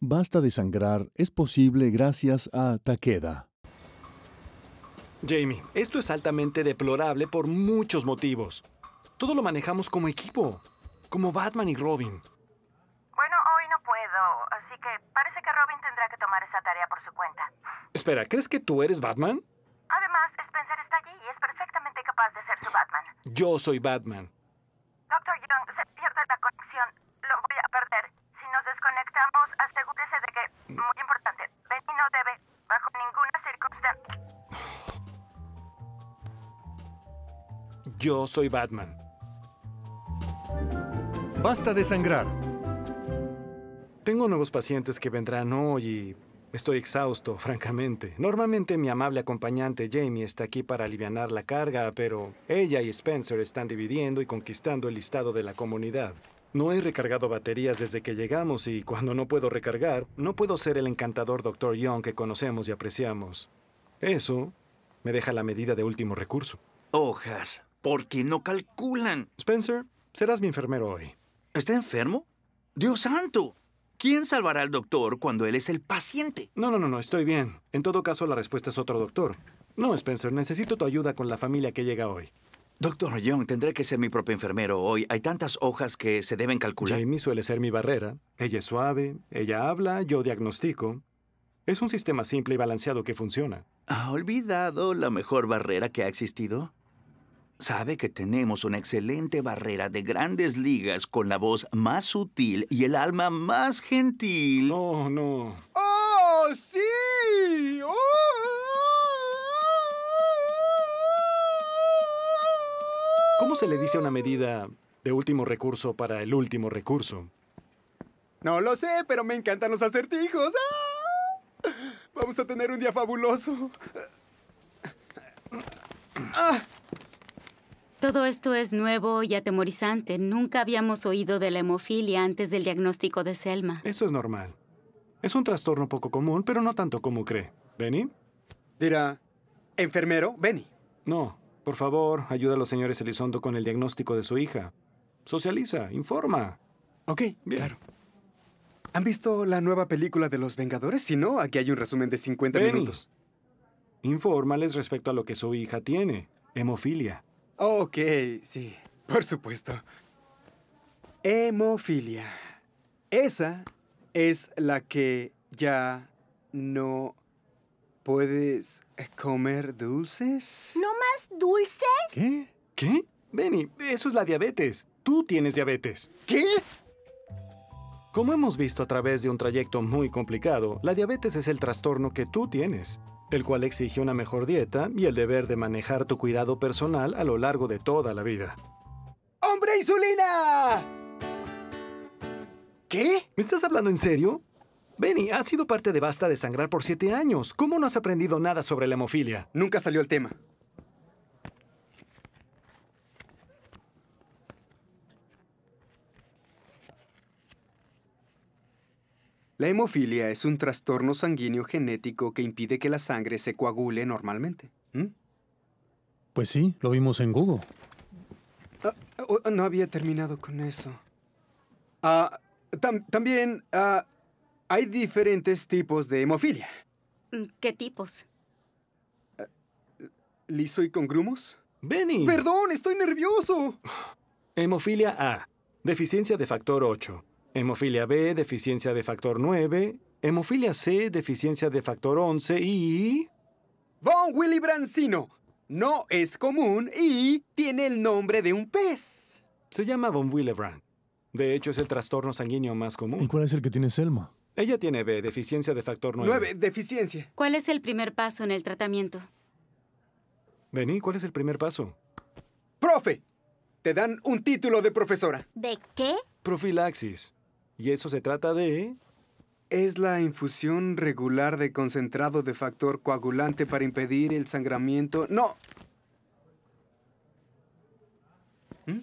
Basta de sangrar es posible gracias a Takeda. Jamie, esto es altamente deplorable por muchos motivos. Todo lo manejamos como equipo, como Batman y Robin. Bueno, hoy no puedo, así que parece que Robin tendrá que tomar esa tarea por su cuenta. Espera, ¿crees que tú eres Batman? Además, Spencer está allí y es perfectamente capaz de ser su Batman. Yo soy Batman. Yo soy Batman. Basta de sangrar. Tengo nuevos pacientes que vendrán hoy y estoy exhausto, francamente. Normalmente mi amable acompañante Jamie está aquí para aliviar la carga, pero ella y Spencer están dividiendo y conquistando el listado de la comunidad. No he recargado baterías desde que llegamos y cuando no puedo recargar, no puedo ser el encantador Dr. Young que conocemos y apreciamos. Eso me deja la medida de último recurso. Hojas porque no calculan. Spencer, serás mi enfermero hoy. ¿Está enfermo? Dios santo. ¿Quién salvará al doctor cuando él es el paciente? No, no, no, no, estoy bien. En todo caso, la respuesta es otro doctor. No, Spencer, necesito tu ayuda con la familia que llega hoy. Doctor Young, tendré que ser mi propio enfermero hoy. Hay tantas hojas que se deben calcular. Jamie suele ser mi barrera. Ella es suave, ella habla, yo diagnostico. Es un sistema simple y balanceado que funciona. ¿Ha olvidado la mejor barrera que ha existido? Sabe que tenemos una excelente barrera de grandes ligas con la voz más sutil y el alma más gentil. No, no. ¡Oh, sí! ¡Oh! ¿Cómo se le dice una medida de último recurso para el último recurso? No lo sé, pero me encantan los acertijos. ¡Ah! Vamos a tener un día fabuloso. ¡Ah! Todo esto es nuevo y atemorizante. Nunca habíamos oído de la hemofilia antes del diagnóstico de Selma. Eso es normal. Es un trastorno poco común, pero no tanto como cree. ¿Benny? Dirá, enfermero, Benny. No, por favor, ayuda a los señores Elizondo con el diagnóstico de su hija. Socializa, informa. Ok, bien. Claro. ¿Han visto la nueva película de Los Vengadores? Si no, aquí hay un resumen de 50 minutos. Infórmales respecto a lo que su hija tiene, hemofilia. Ok, sí, por supuesto. Hemofilia. Esa es la que ya no puedes comer dulces. ¿No más dulces? ¿Qué? ¿Qué? Benny, eso es la diabetes. Tú tienes diabetes. ¿Qué? Como hemos visto a través de un trayecto muy complicado, la diabetes es el trastorno que tú tienes el cual exige una mejor dieta y el deber de manejar tu cuidado personal a lo largo de toda la vida. ¡Hombre insulina! ¿Qué? ¿Me estás hablando en serio? Benny, has sido parte de Basta de Sangrar por siete años. ¿Cómo no has aprendido nada sobre la hemofilia? Nunca salió el tema. La hemofilia es un trastorno sanguíneo genético que impide que la sangre se coagule normalmente. Pues sí, lo vimos en Google. Ah, oh, oh, no había terminado con eso. Ah, también ah, hay diferentes tipos de hemofilia. Mm, ¿Qué tipos? ¿Liso y con grumos? ¡Benny! ¡Perdón, estoy nervioso! Hemofilia A. Deficiencia de factor 8 hemofilia B, deficiencia de factor 9, hemofilia C, deficiencia de factor 11 y... Von Willy No es común y tiene el nombre de un pez. Se llama von Willebrand. De hecho, es el trastorno sanguíneo más común. ¿Y cuál es el que tiene Selma? Ella tiene B, deficiencia de factor 9. 9, deficiencia. ¿Cuál es el primer paso en el tratamiento? Vení, ¿cuál es el primer paso? ¡Profe! Te dan un título de profesora. ¿De qué? Profilaxis. Y eso se trata de... Es la infusión regular de concentrado de factor coagulante para impedir el sangramiento. ¡No! ¿Mm?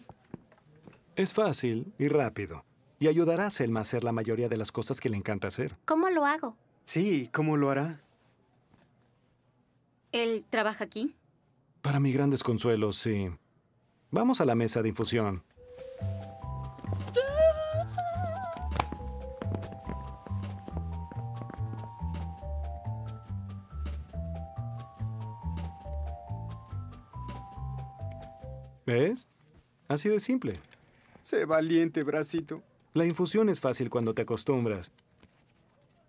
Es fácil y rápido. Y ayudará a Selma a hacer la mayoría de las cosas que le encanta hacer. ¿Cómo lo hago? Sí, ¿cómo lo hará? ¿Él trabaja aquí? Para mi gran desconsuelo, sí. Vamos a la mesa de infusión. ¿Ves? Así de simple. Sé valiente, bracito. La infusión es fácil cuando te acostumbras.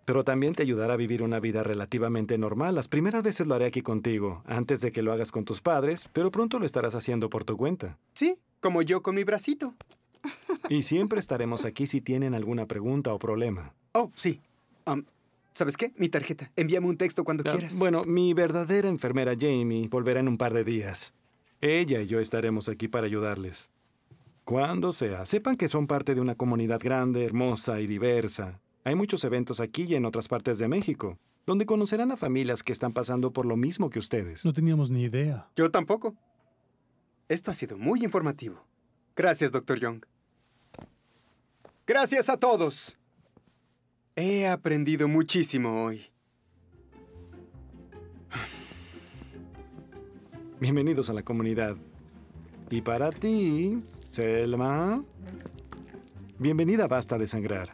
Pero también te ayudará a vivir una vida relativamente normal. Las primeras veces lo haré aquí contigo, antes de que lo hagas con tus padres, pero pronto lo estarás haciendo por tu cuenta. Sí, como yo con mi bracito. Y siempre estaremos aquí si tienen alguna pregunta o problema. Oh, sí. ¿Sabes qué? Mi tarjeta. Envíame un texto cuando ah, quieras. Bueno, mi verdadera enfermera Jamie volverá en un par de días. Ella y yo estaremos aquí para ayudarles. Cuando sea, sepan que son parte de una comunidad grande, hermosa y diversa. Hay muchos eventos aquí y en otras partes de México, donde conocerán a familias que están pasando por lo mismo que ustedes. No teníamos ni idea. Yo tampoco. Esto ha sido muy informativo. Gracias, doctor Young. Gracias a todos. He aprendido muchísimo hoy. Bienvenidos a la comunidad. Y para ti, Selma. Bienvenida Basta de Sangrar.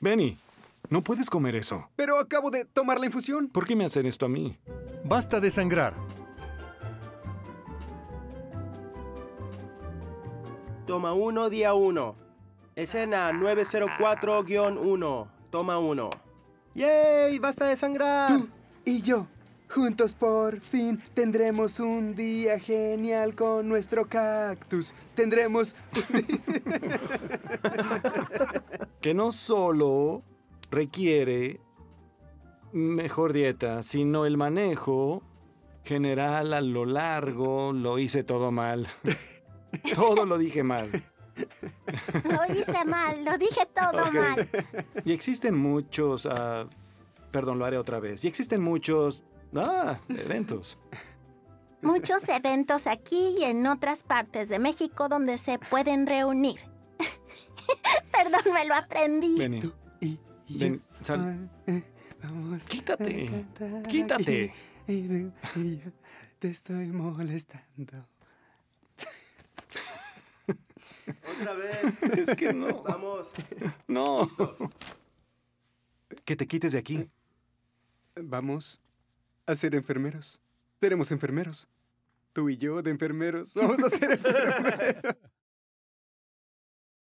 Benny, no puedes comer eso. Pero acabo de tomar la infusión. ¿Por qué me hacen esto a mí? Basta de sangrar. Toma uno, día uno. Escena 904-1. Toma uno. ¡Yay! ¡Basta de sangrar! Tú y yo. Juntos por fin tendremos un día genial con nuestro cactus. Tendremos... que no solo requiere mejor dieta, sino el manejo general a lo largo. Lo hice todo mal. todo lo dije mal. Lo hice mal, lo dije todo mal. Y existen muchos... Ah, perdón, lo haré otra vez. Y existen muchos Ah, eventos. Muchos eventos aquí y en otras partes de México donde se pueden reunir. Perdón, me lo aprendí. Vení. Tú y Ven, sal. Eh, vamos Quítate. Quítate. te estoy molestando. Otra vez. Es que no. Vamos. No. Que te quites de aquí. Vamos a ser enfermeros. Seremos enfermeros. Tú y yo de enfermeros. Vamos a ser enfermeros.